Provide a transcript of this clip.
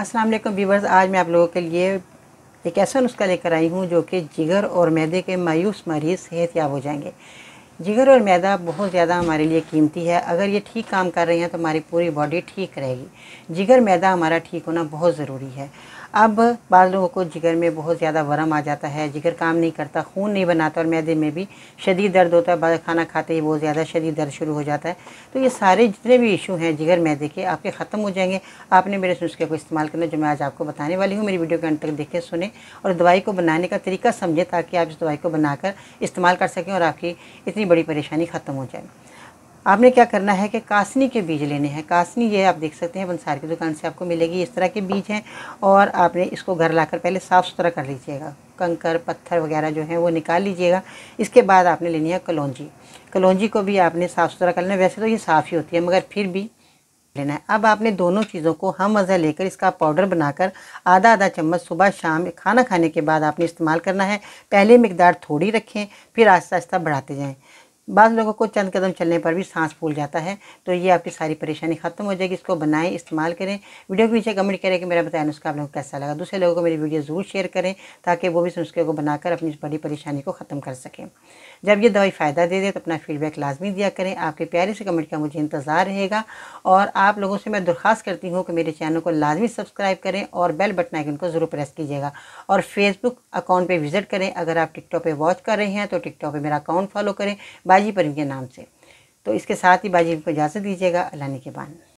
अस्सलाम वालेकुम व्यूवर्स आज मैं आप लोगों के लिए एक ऐसा नुस्खा लेकर आई हूँ जो कि जिगर और मैदे के मायूस मरीज सेहत याब हो जाएंगे जिगर और मैदा बहुत ज़्यादा हमारे लिए कीमती है अगर ये ठीक काम कर रहे हैं तो हमारी पूरी बॉडी ठीक रहेगी जिगर मैदा हमारा ठीक होना बहुत ज़रूरी है अब बाद लोगों को जिगर में बहुत ज़्यादा वरम आ जाता है जिगर काम नहीं करता खून नहीं बनाता और मैदे में भी शदीद दर्द होता है बाद खाना खाते ही बहुत ज़्यादा शदीद दर्द शुरू हो जाता है तो ये सारे जितने भी इशू हैं जिगर मैदे के आपके ख़त्म हो जाएंगे आपने मेरे नुस्खे को इस्तेमाल करना जो मैं आज आपको बताने वाली हूँ मेरी वीडियो के अंत तक देखें सुने और दवाई को बनाने का तरीका समझें ताकि आप इस दवाई को बनाकर इस्तेमाल कर सकें और आपकी इतनी बड़ी परेशानी ख़त्म हो जाए आपने क्या करना है कि कासनी के बीज लेने हैं कासनी ये आप देख सकते हैं बंसार की दुकान से आपको मिलेगी इस तरह के बीज हैं और आपने इसको घर लाकर पहले साफ़ सुथरा कर लीजिएगा कंकर पत्थर वगैरह जो है वो निकाल लीजिएगा इसके बाद आपने लेनी है कलौजी कलौजी को भी आपने साफ़ सुथरा कर लेना वैसे तो ये साफ़ ही होती है मगर फिर भी लेना है अब आपने दोनों चीज़ों को हम मज़ा लेकर इसका पाउडर बनाकर आधा आधा चम्मच सुबह शाम खाना खाने के बाद आपने इस्तेमाल करना है पहले मकदार थोड़ी रखें फिर आस्ता आस्ता बढ़ाते जाएँ बाद लोगों को चंद कदम चलने पर भी सांस फूल जाता है तो ये आपकी सारी परेशानी खत्म हो जाएगी इसको बनाएं इस्तेमाल करें वीडियो के नीचे कमेंट करें कि मेरा बताया नुस्खा आप लोगों को कैसा लगा दूसरे लोगों को मेरी वीडियो ज़रूर शेयर करें ताकि वो भी इस नुस्खे को बनाकर अपनी बड़ी परेशानी को ख़त्म कर सकें जब ये दवाई फ़ायदा दे दे तो अपना फीडबैक लाजमी दिया करें आपके प्यारे से कमेंट का मुझे इंतज़ार रहेगा और आप लोगों से मैं दरख्वास्त करती हूँ कि मेरे चैनल को लाजमी सब्सक्राइब करें और बेल बटन आइकन को ज़रूर प्रेस कीजिएगा और फेसबुक अकाउंट पर विज़िट करें अगर आप टिकटॉक पर वॉच कर रहे हैं तो टिकटॉक पर मेरा अकाउंट फॉलो करें बाजी पर इनके नाम से तो इसके साथ ही बाजी को इजाज़त दीजिएगा अल्लाह ने के बान